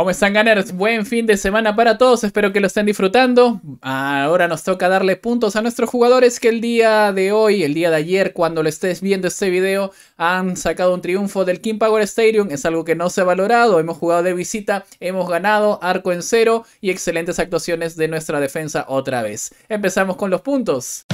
¿Cómo están, ganers? Buen fin de semana para todos, espero que lo estén disfrutando. Ahora nos toca darle puntos a nuestros jugadores que el día de hoy, el día de ayer, cuando lo estés viendo este video, han sacado un triunfo del King Power Stadium. Es algo que no se ha valorado, hemos jugado de visita, hemos ganado, arco en cero y excelentes actuaciones de nuestra defensa otra vez. Empezamos con los puntos.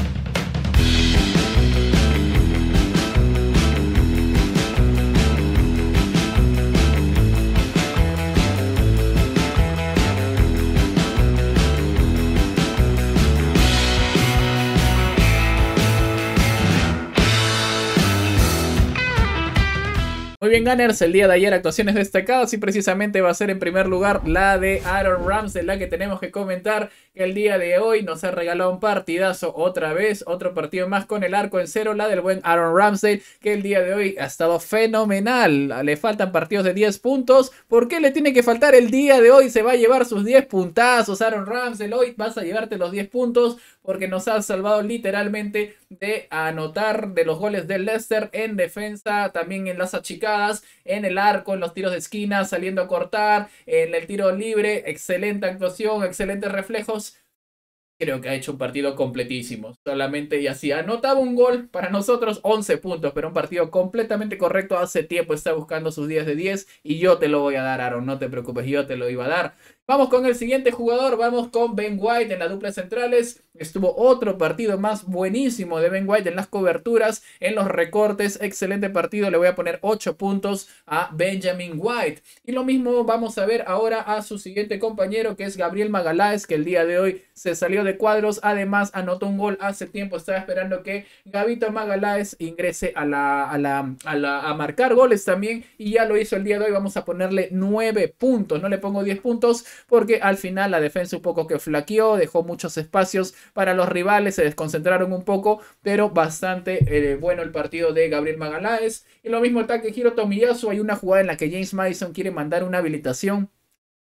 Gunners el día de ayer actuaciones destacadas y precisamente va a ser en primer lugar la de Aaron Ramsey, la que tenemos que comentar que el día de hoy nos ha regalado un partidazo otra vez, otro partido más con el arco en cero, la del buen Aaron Ramsey, que el día de hoy ha estado fenomenal, le faltan partidos de 10 puntos, ¿por qué le tiene que faltar el día de hoy? Se va a llevar sus 10 puntazos, Aaron Ramsey, hoy vas a llevarte los 10 puntos porque nos ha salvado literalmente de anotar de los goles del Leicester en defensa, también en las achicadas, en el arco, en los tiros de esquina, saliendo a cortar, en el tiro libre, excelente actuación, excelentes reflejos. Creo que ha hecho un partido completísimo. Solamente y así anotaba un gol para nosotros, 11 puntos, pero un partido completamente correcto. Hace tiempo está buscando sus 10 de 10 y yo te lo voy a dar, Aaron. No te preocupes, yo te lo iba a dar. Vamos con el siguiente jugador, vamos con Ben White en la dupla centrales. Estuvo otro partido más buenísimo de Ben White en las coberturas, en los recortes. Excelente partido, le voy a poner 8 puntos a Benjamin White. Y lo mismo vamos a ver ahora a su siguiente compañero que es Gabriel Magaláes, que el día de hoy se salió de cuadros. Además, anotó un gol hace tiempo. Estaba esperando que Gavito Magaláes ingrese a, la, a, la, a, a marcar goles también. Y ya lo hizo el día de hoy. Vamos a ponerle 9 puntos. No le pongo 10 puntos porque al final la defensa un poco que flaqueó, dejó muchos espacios para los rivales, se desconcentraron un poco, pero bastante eh, bueno el partido de Gabriel Magaláes. Y lo mismo ataque Hiro Tomiyasu, hay una jugada en la que James Madison quiere mandar una habilitación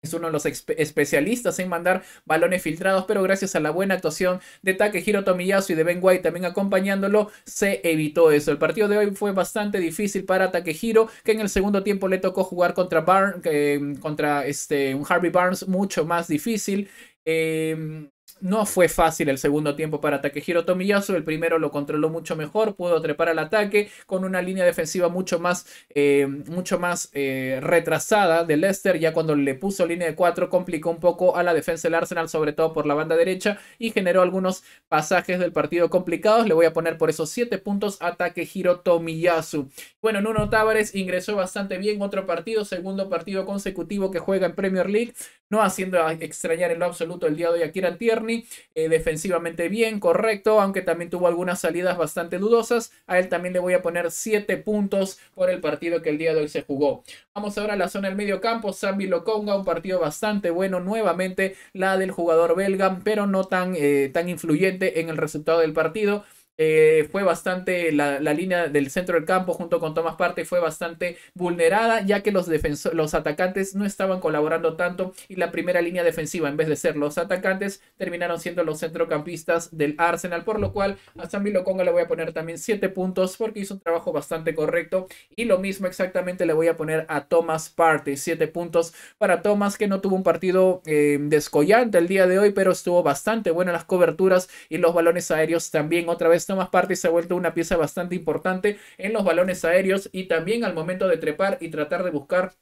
es uno de los especialistas en mandar balones filtrados, pero gracias a la buena actuación de Takehiro Tomiyasu y de Ben White también acompañándolo, se evitó eso. El partido de hoy fue bastante difícil para Takehiro, que en el segundo tiempo le tocó jugar contra, Barnes eh, contra este, un Harvey Barnes mucho más difícil. Em, no fue fácil el segundo tiempo para Hiro Tomiyasu, el primero lo controló mucho mejor, pudo trepar al ataque con una línea defensiva mucho más, eh, mucho más eh, retrasada de Leicester, ya cuando le puso línea de 4 complicó un poco a la defensa del Arsenal, sobre todo por la banda derecha, y generó algunos pasajes del partido complicados. Le voy a poner por esos 7 puntos Ataque Hiro Tomiyasu. Bueno, Nuno Tavares ingresó bastante bien, otro partido, segundo partido consecutivo que juega en Premier League, no haciendo extrañar en lo absoluto el día de hoy a Kieran Tierney. Eh, defensivamente bien, correcto, aunque también tuvo algunas salidas bastante dudosas. A él también le voy a poner 7 puntos por el partido que el día de hoy se jugó. Vamos ahora a la zona del medio campo. Sambi Lokonga, un partido bastante bueno nuevamente, la del jugador belga, pero no tan, eh, tan influyente en el resultado del partido. Eh, fue bastante, la, línea del centro del campo junto con Thomas Partey fue bastante vulnerada, ya que los, los atacantes no estaban colaborando tanto y la primera línea defensiva, en vez de ser los atacantes, terminaron siendo los centrocampistas del Arsenal, por lo cual a Sambi Lokonga le voy a poner también 7 puntos porque hizo un trabajo bastante correcto y lo mismo exactamente le voy a poner a Thomas Partey, 7 puntos para Thomas que no tuvo un partido eh, descollante el día de hoy, pero estuvo bastante buena las coberturas y los balones aéreos también otra vez esta más parte se ha vuelto una pieza bastante importante en los balones aéreos y también al momento de trepar y tratar de buscar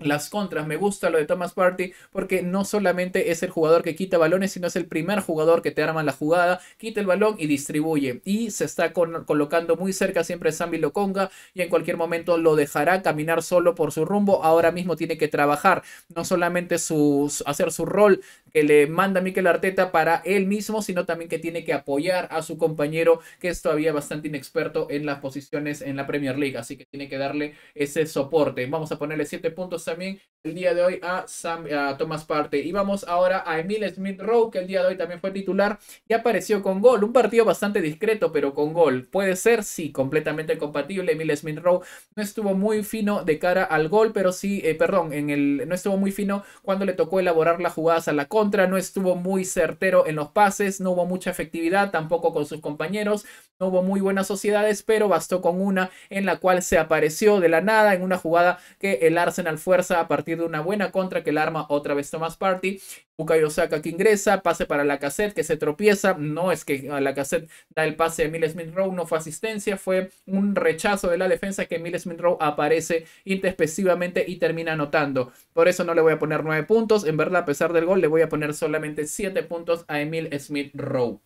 las contras. Me gusta lo de Thomas Party porque no solamente es el jugador que quita balones, sino es el primer jugador que te arma la jugada, quita el balón y distribuye. Y se está colocando muy cerca siempre Sambi Lokonga y en cualquier momento lo dejará caminar solo por su rumbo. Ahora mismo tiene que trabajar no solamente hacer su rol que le manda Mikel Arteta para él mismo, sino también que tiene que apoyar a su compañero que es todavía bastante inexperto en las posiciones en la Premier League. Así que tiene que darle ese soporte. Vamos a ponerle 7 puntos también el día de hoy a, Sam, a Thomas Parte. Y vamos ahora a Emil Smith Rowe, que el día de hoy también fue titular y apareció con gol. Un partido bastante discreto, pero con gol. Puede ser, sí, completamente compatible. Emil Smith Rowe no estuvo muy fino de cara al gol, pero sí, eh, perdón, en el, no estuvo muy fino cuando le tocó elaborar las jugadas a la contra. No estuvo muy certero en los pases, no hubo mucha efectividad tampoco con sus compañeros. No hubo muy buenas sociedades, pero bastó con una en la cual se apareció de la nada en una jugada que el Arsenal fue a partir de una buena contra que el arma otra vez Thomas Party. Bukayo Osaka que ingresa, pase para la cassette que se tropieza. No es que la cassette da el pase a Emil Smith Rowe, no fue asistencia, fue un rechazo de la defensa que Emil Smith Rowe aparece intespecivamente y termina anotando. Por eso no le voy a poner nueve puntos. En verdad, a pesar del gol, le voy a poner solamente 7 puntos a Emil Smith Rowe.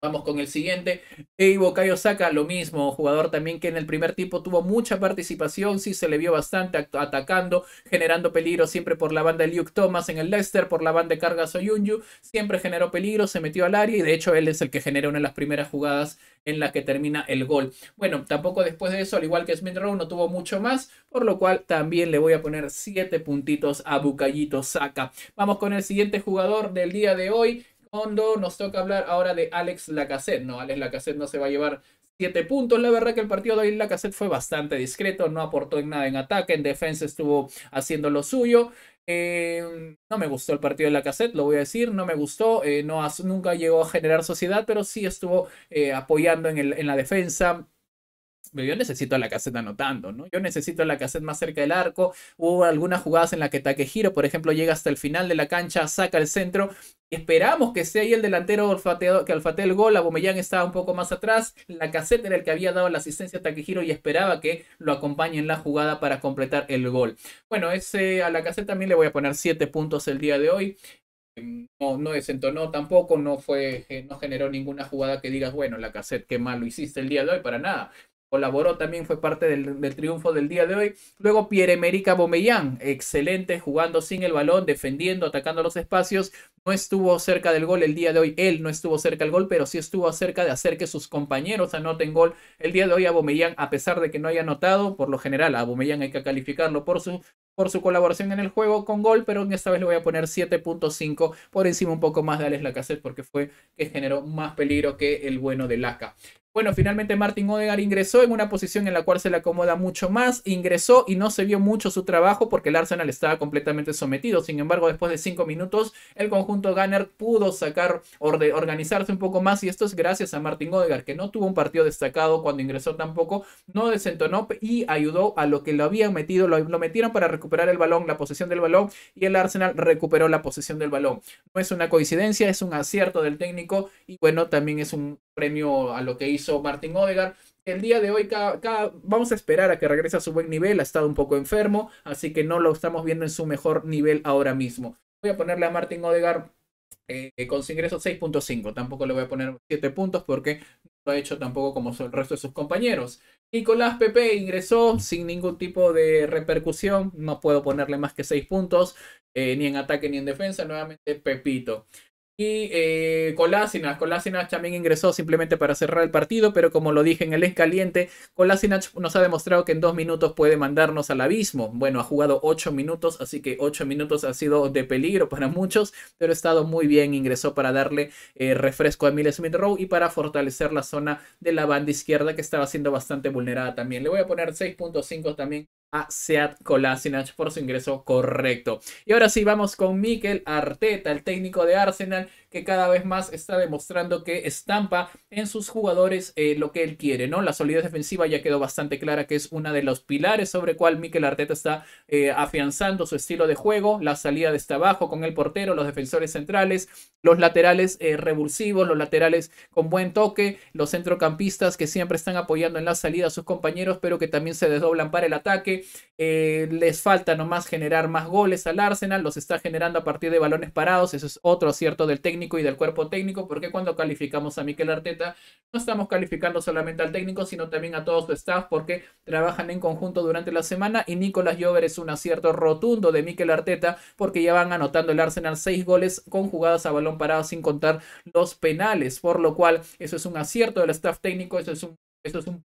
Vamos con el siguiente. Eibo Cayo Saka, lo mismo, jugador también que en el primer tipo tuvo mucha participación, sí se le vio bastante atacando, generando peligro siempre por la banda de Luke Thomas en el Leicester, por la banda de Carga Soyunju, siempre generó peligro, se metió al área y de hecho él es el que genera una de las primeras jugadas en la que termina el gol. Bueno, tampoco después de eso, al igual que Smith Rowe, no tuvo mucho más, por lo cual también le voy a poner 7 puntitos a Bukayito Saka. Vamos con el siguiente jugador del día de hoy, Segundo, nos toca hablar ahora de Alex Lacassette, no, Alex Lacassette no se va a llevar 7 puntos. La verdad que el partido de hoy Lacassette fue bastante discreto, no aportó en nada en ataque, en defensa estuvo haciendo lo suyo. Eh, no me gustó el partido de la lo voy a decir, no me gustó, eh, no, nunca llegó a generar sociedad, pero sí estuvo eh, apoyando en la defensa, yo necesito a la caseta anotando, ¿no? Yo necesito a la caseta más cerca del arco. Hubo algunas jugadas en las que Takehiro, por ejemplo, llega hasta el final de la cancha, saca el centro. Y esperamos que sea ahí el delantero que alfatee el gol. Abomellán estaba un poco más atrás. La caseta era el que había dado la asistencia a Takehiro y esperaba que lo acompañe en la jugada para completar el gol. Bueno, ese a la caseta también le voy a poner 7 puntos el día de hoy. Em, no, no, desentonó tampoco, no fue, eh, no generó ninguna jugada que digas, bueno, la cassette, qué mal lo hiciste el día de hoy, para nada colaboró también, fue parte del, triunfo del día de hoy. Luego Pierre-Emerick Aubameyang, excelente jugando sin el balón, defendiendo, atacando los espacios. No estuvo cerca del gol el día de hoy, él no estuvo cerca del gol, pero sí estuvo cerca de hacer que sus compañeros anoten gol. El día de hoy a Aubameyang, a pesar de que no haya anotado, por lo general a Aubameyang hay que calificarlo por su por su colaboración en el juego con gol, pero esta vez le voy a poner 7.5 por encima un poco más de Alex Lacazette porque fue que generó más peligro que el bueno de Laca. Bueno, finalmente Martin Odegar ingresó en una posición en la cual se le acomoda mucho más, ingresó y no se vio mucho su trabajo porque el Arsenal estaba completamente sometido. Sin embargo, después de cinco minutos, el conjunto Gunner pudo sacar, organizarse un poco más y esto es gracias a Martin Odegar, que no tuvo un partido destacado cuando ingresó tampoco, no desentonó y ayudó a lo que lo habían metido, lo metieron para recuperar el balón, la posesión del balón y el Arsenal recuperó la posesión del balón. No es una coincidencia, es un acierto del técnico y bueno, también es un premio a lo que hizo Martin Odegaard. El día de hoy vamos a esperar a que regrese a su buen nivel, ha estado un poco enfermo, así que no lo estamos viendo en su mejor nivel ahora mismo. Voy a ponerle a Martin Odegaard eh, con su ingreso 6.5, tampoco le voy a poner 7 puntos porque no lo ha hecho tampoco como el resto de sus compañeros. Nicolás Pepe ingresó sin ningún tipo de repercusión, no puedo ponerle más que 6 puntos, eh, ni en ataque ni en defensa, nuevamente Pepito. Y eh, Kolasinac, también ingresó simplemente para cerrar el partido, pero como lo dije en el escaliente, caliente, nos ha demostrado que en dos minutos puede mandarnos al abismo. Bueno, ha jugado ocho minutos, así que ocho minutos ha sido de peligro para muchos, pero ha estado muy bien, ingresó para darle eh, refresco a Emile Smith Rowe y para fortalecer la zona de la banda izquierda que estaba siendo bastante vulnerada también. Le voy a poner 6.5 también a Seat Kolasinac por su ingreso correcto. Y ahora sí, vamos con Mikel Arteta, el técnico de Arsenal, que cada vez más está demostrando que estampa en sus jugadores eh, lo que él quiere, ¿no? La solidez defensiva ya quedó bastante clara que es una de los pilares sobre el cual Mikel Arteta está eh, afianzando su estilo de juego, la salida desde abajo con el portero, los defensores centrales, los laterales eh, revulsivos, los laterales con buen toque, los centrocampistas que siempre están apoyando en la salida a sus compañeros, pero que también se desdoblan para el ataque. les falta nomás generar más goles al Arsenal, los está generando a partir de balones parados, eso es otro acierto del técnico técnico y del cuerpo técnico, porque cuando calificamos a Miquel Arteta, no estamos calificando solamente al técnico, sino también a todo su staff, porque trabajan en conjunto durante la semana y Nicolás Llover es un acierto rotundo de Miquel Arteta, porque ya van anotando el Arsenal seis goles con jugadas a balón parado sin contar los penales, por lo cual eso es un acierto del staff técnico, eso es un eso es un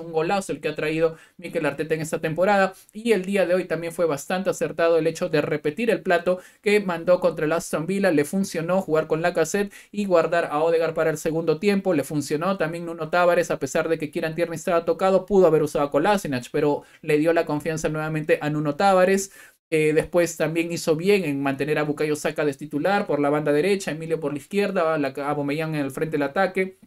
un golazo el que ha traído Mikel Arteta en esta temporada. Y el día de hoy también fue bastante acertado el hecho de repetir el plato que mandó contra el Aston Villa. Le funcionó jugar con la cassette y guardar a Odegar para el segundo tiempo. Le funcionó también Nuno Tavares, a pesar de que Kieran Tierney estaba tocado, pudo haber usado a Kolasinac, pero le dio la confianza nuevamente a Nuno Tavares. después también hizo bien en mantener a Bukayo Saka de titular por la banda derecha, Emilio por la izquierda, a, a en el frente del ataque.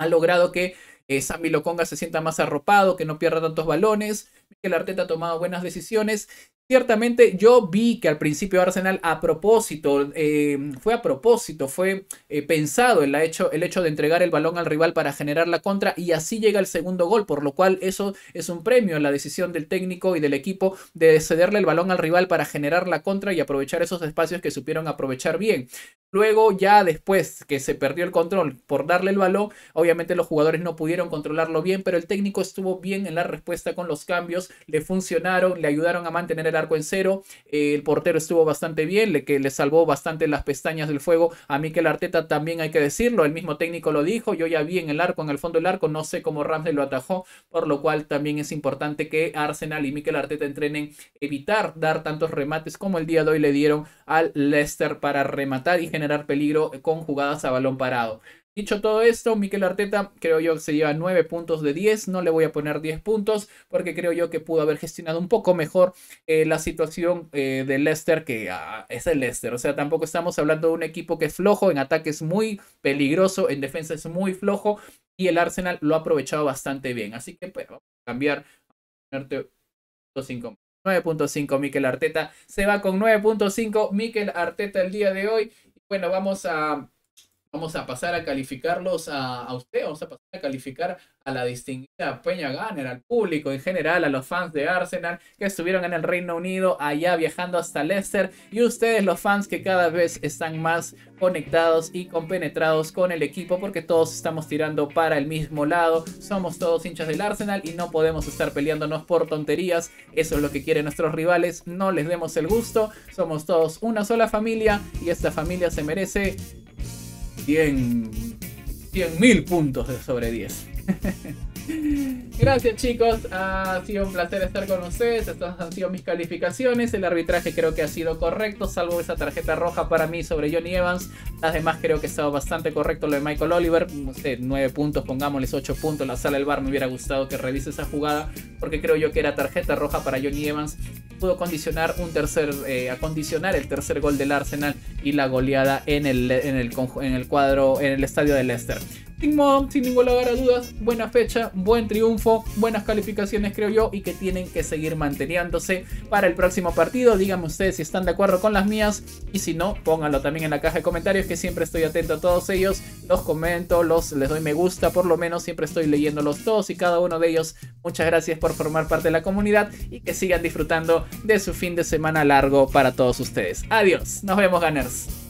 Ha logrado que eh, Sammy Loconga se sienta más arropado, que no pierda tantos balones, que el Arteta ha tomado buenas decisiones Ciertamente yo vi que al principio Arsenal a propósito, eh, fue a propósito, fue eh, pensado el hecho, el hecho de entregar el balón al rival para generar la contra y así llega el segundo gol, por lo cual eso es un premio en la decisión del técnico y del equipo de cederle el balón al rival para generar la contra y aprovechar esos espacios que supieron aprovechar bien. Luego ya después que se perdió el control por darle el balón, obviamente los jugadores no pudieron controlarlo bien, pero el técnico estuvo bien en la respuesta con los cambios, le funcionaron, le ayudaron a mantener el arco en cero. Eh, el portero estuvo bastante bien, le, que le salvó bastante las pestañas del fuego a Mikel Arteta, también hay que decirlo. El mismo técnico lo dijo, yo ya vi en el arco, en el fondo del arco, no sé cómo Ramsey lo atajó, por lo cual también es importante que Arsenal y Miquel Arteta entrenen evitar dar tantos remates como el día de hoy le dieron al Leicester para rematar y generar peligro con jugadas a balón parado. Dicho todo esto, Miquel Arteta creo yo que se lleva 9 puntos de 10, no le voy a poner 10 puntos porque creo yo que pudo haber gestionado un poco mejor eh, la situación eh, de Leicester que ah, es el Leicester, o sea, tampoco estamos hablando de un equipo que es flojo, en ataque es muy peligroso, en defensa es muy flojo y el Arsenal lo ha aprovechado bastante bien, así que pues vamos a cambiar, 9.5 Miquel Arteta se va con 9.5 Miquel Arteta el día de hoy. Bueno, vamos a vamos a pasar a calificarlos a, usted, vamos a pasar a calificar a la distinguida Peña Gunner, al público en general, a los fans de Arsenal que estuvieron en el Reino Unido, allá viajando hasta Leicester, y ustedes los fans que cada vez están más conectados y compenetrados con el equipo porque todos estamos tirando para el mismo lado, somos todos hinchas del Arsenal y no podemos estar peleándonos por tonterías, eso es lo que quieren nuestros rivales, no les demos el gusto, somos todos una sola familia y esta familia se merece 100 mil puntos de sobre 10. Gracias chicos, ha sido un placer estar con ustedes, estas han sido mis calificaciones, el arbitraje creo que ha sido correcto, salvo esa tarjeta roja para mí sobre Johnny Evans, las demás creo que ha estado bastante correcto lo de Michael Oliver, no sé, 9 puntos, pongámosles 8 puntos, la sala del bar me hubiera gustado que revise esa jugada, porque creo yo que era tarjeta roja para Johnny Evans pudo condicionar un tercer, eh, acondicionar el tercer gol del Arsenal y la goleada en el, el, en el cuadro, en el estadio de Leicester sin ninguna lugar a dudas, buena fecha, buen triunfo, buenas calificaciones creo yo y que tienen que seguir manteniéndose para el próximo partido. Díganme ustedes si están de acuerdo con las mías y si no, pónganlo también en la caja de comentarios que siempre estoy atento a todos ellos, los comento, los, les doy me gusta, por lo menos siempre estoy leyéndolos todos y cada uno de ellos. Muchas gracias por formar parte de la comunidad y que sigan disfrutando de su fin de semana largo para todos ustedes. Adiós, nos vemos ganers.